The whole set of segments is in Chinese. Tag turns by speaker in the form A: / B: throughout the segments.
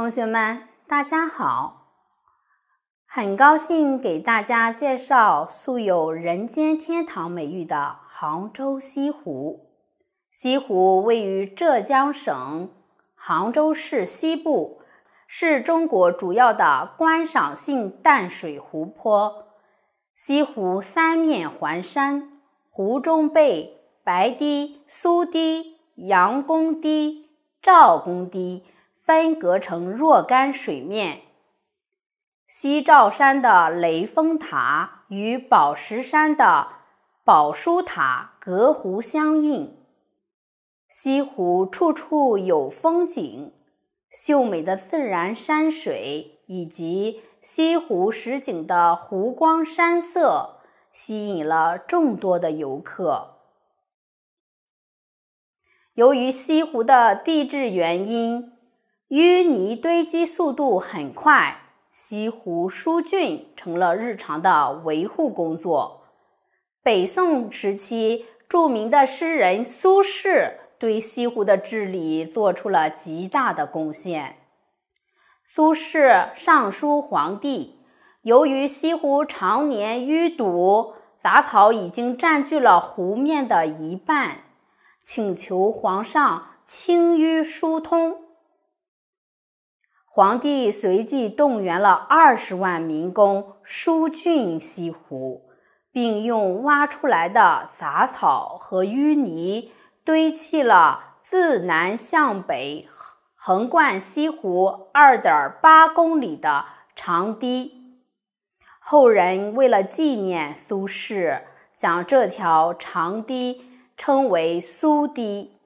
A: 同学们，大家好！很高兴给大家介绍素有人间天堂美誉的杭州西湖。西湖位于浙江省杭州市西部，是中国主要的观赏性淡水湖泊。西湖三面环山，湖中背白堤、苏堤、杨公堤、赵公堤。分隔成若干水面。西照山的雷峰塔与宝石山的宝叔塔隔湖相映。西湖处处有风景，秀美的自然山水以及西湖十景的湖光山色，吸引了众多的游客。由于西湖的地质原因，淤泥堆积速度很快，西湖疏浚成了日常的维护工作。北宋时期，著名的诗人苏轼对西湖的治理做出了极大的贡献。苏轼上书皇帝，由于西湖常年淤堵，杂草已经占据了湖面的一半，请求皇上清淤疏通。皇帝随即动员了二十万民工疏浚西湖，并用挖出来的杂草和淤泥堆砌了自南向北横贯西湖二点八公里的长堤。后人为了纪念苏轼，将这条长堤称为苏堤。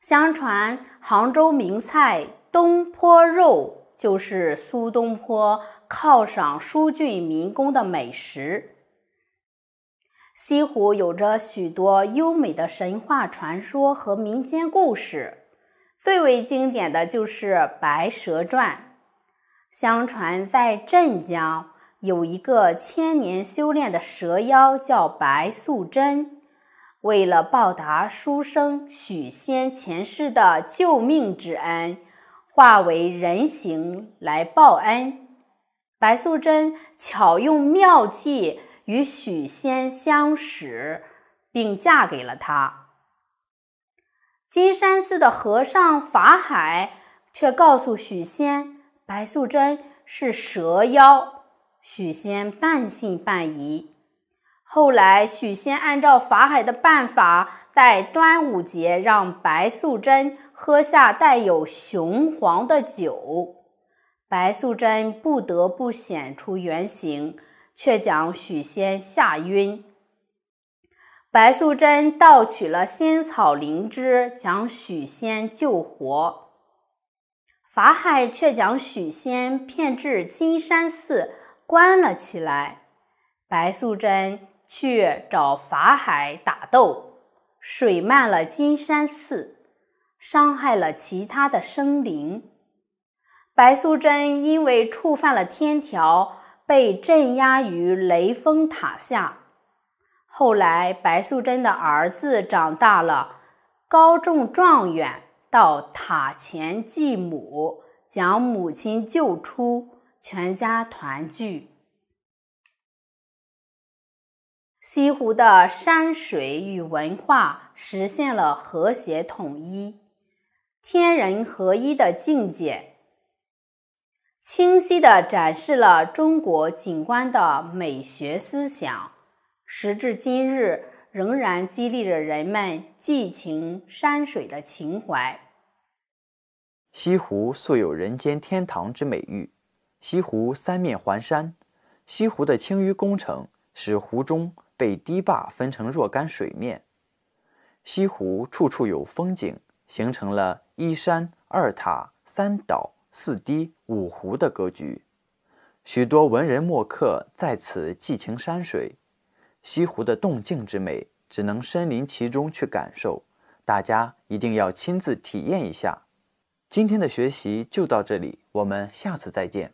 A: 相传杭州名菜。东坡肉就是苏东坡犒赏疏浚民工的美食。西湖有着许多优美的神话传说和民间故事，最为经典的就是《白蛇传》。相传在镇江有一个千年修炼的蛇妖叫白素贞，为了报答书生许仙前世的救命之恩。化为人形来报恩，白素贞巧用妙计与许仙相识，并嫁给了他。金山寺的和尚法海却告诉许仙，白素贞是蛇妖，许仙半信半疑。后来，许仙按照法海的办法，在端午节让白素贞喝下带有雄黄的酒，白素贞不得不显出原形，却将许仙吓晕。白素贞盗取了仙草灵芝，将许仙救活。法海却将许仙骗至金山寺关了起来，白素贞。去找法海打斗，水漫了金山寺，伤害了其他的生灵。白素贞因为触犯了天条，被镇压于雷峰塔下。后来，白素贞的儿子长大了，高中状元，到塔前祭母，将母亲救出，全家团聚。西湖的山水与文化实现了和谐统一，天人合一的境界，清晰的展示了中国景观的美学思想。时至今日，仍然激励着人们寄情山水的情怀。
B: 西湖素有人间天堂之美誉。西湖三面环山，西湖的清淤工程使湖中。被堤坝分成若干水面，西湖处处有风景，形成了一山、二塔、三岛、四堤、五湖的格局。许多文人墨客在此寄情山水。西湖的动静之美，只能身临其中去感受。大家一定要亲自体验一下。今天的学习就到这里，我们下次再见。